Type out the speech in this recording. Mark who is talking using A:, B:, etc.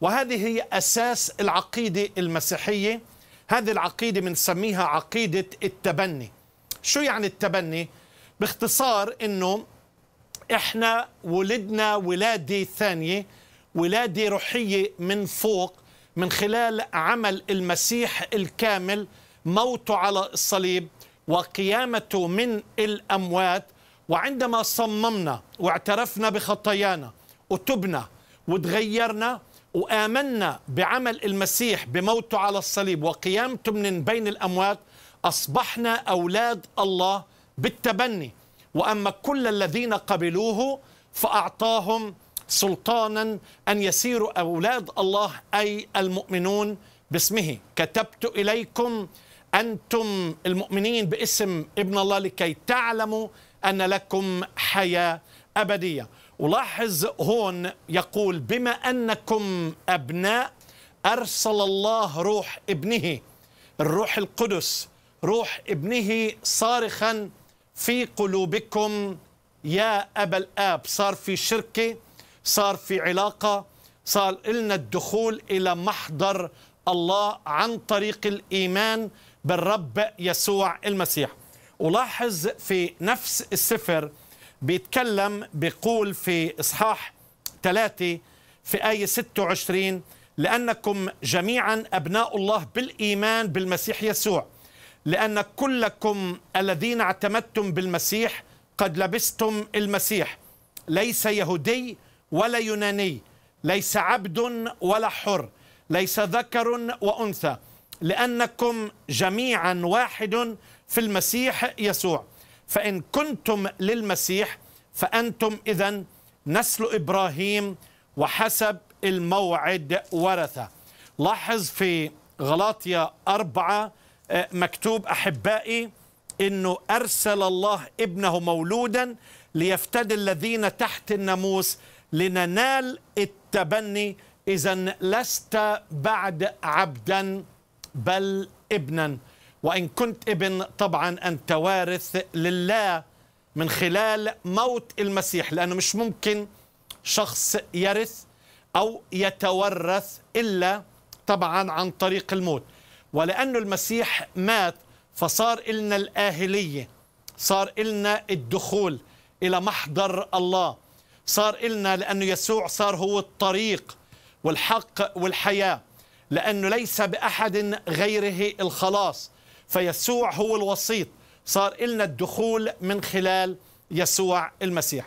A: وهذه هي أساس العقيدة المسيحية هذه العقيدة بنسميها عقيدة التبني شو يعني التبني؟ باختصار أنه إحنا ولدنا ولادة ثانية ولادة روحية من فوق من خلال عمل المسيح الكامل موته على الصليب وقيامته من الأموات وعندما صممنا واعترفنا بخطايانا وتبنا وتغيرنا وآمنا بعمل المسيح بموته على الصليب وقيامته من بين الأموات أصبحنا أولاد الله بالتبني وأما كل الذين قبلوه فأعطاهم سلطانا أن يسيروا أولاد الله أي المؤمنون باسمه كتبت إليكم أنتم المؤمنين باسم ابن الله لكي تعلموا أن لكم حياة أبدية ولاحظ هون يقول بما أنكم أبناء أرسل الله روح ابنه الروح القدس روح ابنه صارخا في قلوبكم يا أبا الآب صار في شركة صار في علاقة صار لنا الدخول إلى محضر الله عن طريق الإيمان بالرب يسوع المسيح ولاحظ في نفس السفر بيتكلم بيقول في إصحاح ثلاثة في آية 26 لأنكم جميعا أبناء الله بالإيمان بالمسيح يسوع لأن كلكم الذين اعتمدتم بالمسيح قد لبستم المسيح ليس يهودي ولا يوناني ليس عبد ولا حر ليس ذكر وأنثى لأنكم جميعا واحد في المسيح يسوع فإن كنتم للمسيح فأنتم إذا نسل إبراهيم وحسب الموعد ورثة لاحظ في غلاطيا أربعة آه، مكتوب أحبائي إنه أرسل الله ابنه مولودا ليفتدي الذين تحت الناموس لننال التبني إذا لست بعد عبدا بل ابنا وإن كنت ابن طبعا أنت وارث لله من خلال موت المسيح لأنه مش ممكن شخص يرث أو يتورث إلا طبعا عن طريق الموت ولأنه المسيح مات فصار إلنا الآهلية صار إلنا الدخول إلى محضر الله صار إلنا لأنه يسوع صار هو الطريق والحق والحياة لأنه ليس بأحد غيره الخلاص فيسوع هو الوسيط صار إلنا الدخول من خلال يسوع المسيح